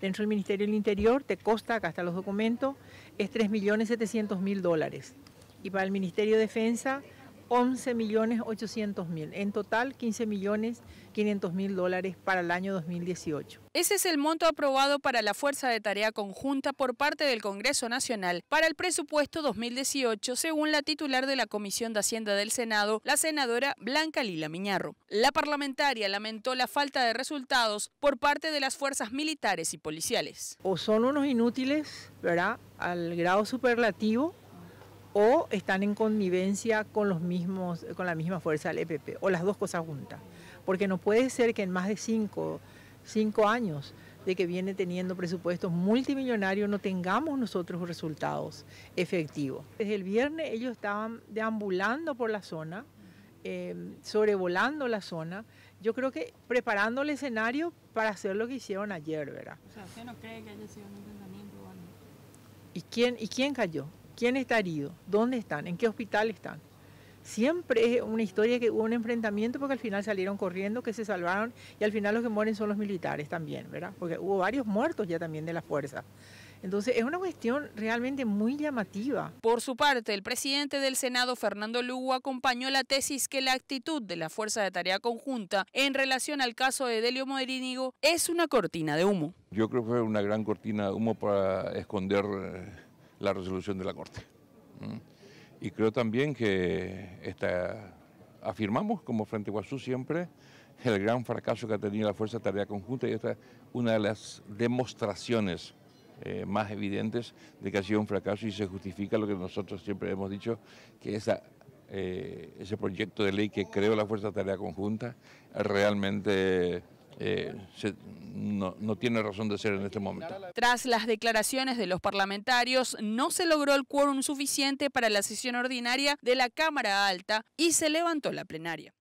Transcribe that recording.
Dentro del Ministerio del Interior te costa, acá están los documentos, es 3.700.000 dólares. Y para el Ministerio de Defensa 11.800.000, En total, 15.500.000 dólares para el año 2018. Ese es el monto aprobado para la Fuerza de Tarea Conjunta por parte del Congreso Nacional para el presupuesto 2018, según la titular de la Comisión de Hacienda del Senado, la senadora Blanca Lila Miñarro. La parlamentaria lamentó la falta de resultados por parte de las fuerzas militares y policiales. O son unos inútiles, ¿verdad? Al grado superlativo o están en connivencia con los mismos, con la misma fuerza del EPP, o las dos cosas juntas. Porque no puede ser que en más de cinco, años de que viene teniendo presupuestos multimillonarios no tengamos nosotros resultados efectivos. Desde el viernes ellos estaban deambulando por la zona, eh, sobrevolando la zona, yo creo que preparando el escenario para hacer lo que hicieron ayer, ¿verdad? no cree que haya sido un ¿Y quién, ¿Y quién cayó? quién está herido, dónde están, en qué hospital están. Siempre es una historia que hubo un enfrentamiento porque al final salieron corriendo, que se salvaron y al final los que mueren son los militares también, ¿verdad? Porque hubo varios muertos ya también de las fuerzas. Entonces es una cuestión realmente muy llamativa. Por su parte, el presidente del Senado, Fernando Lugo, acompañó la tesis que la actitud de la Fuerza de Tarea Conjunta en relación al caso de Delio Moderínigo es una cortina de humo. Yo creo que fue una gran cortina de humo para esconder eh, la resolución de la Corte. Mm. Y creo también que esta, afirmamos como Frente Guasú siempre el gran fracaso que ha tenido la Fuerza de Tarea Conjunta y esta es una de las demostraciones eh, más evidentes de que ha sido un fracaso y se justifica lo que nosotros siempre hemos dicho, que esa, eh, ese proyecto de ley que creó la Fuerza de Tarea Conjunta realmente... Eh, no, no, tiene razón de ser en este momento. Tras las declaraciones de los parlamentarios, no se logró el quórum suficiente para la sesión ordinaria de la Cámara Alta y se levantó la plenaria.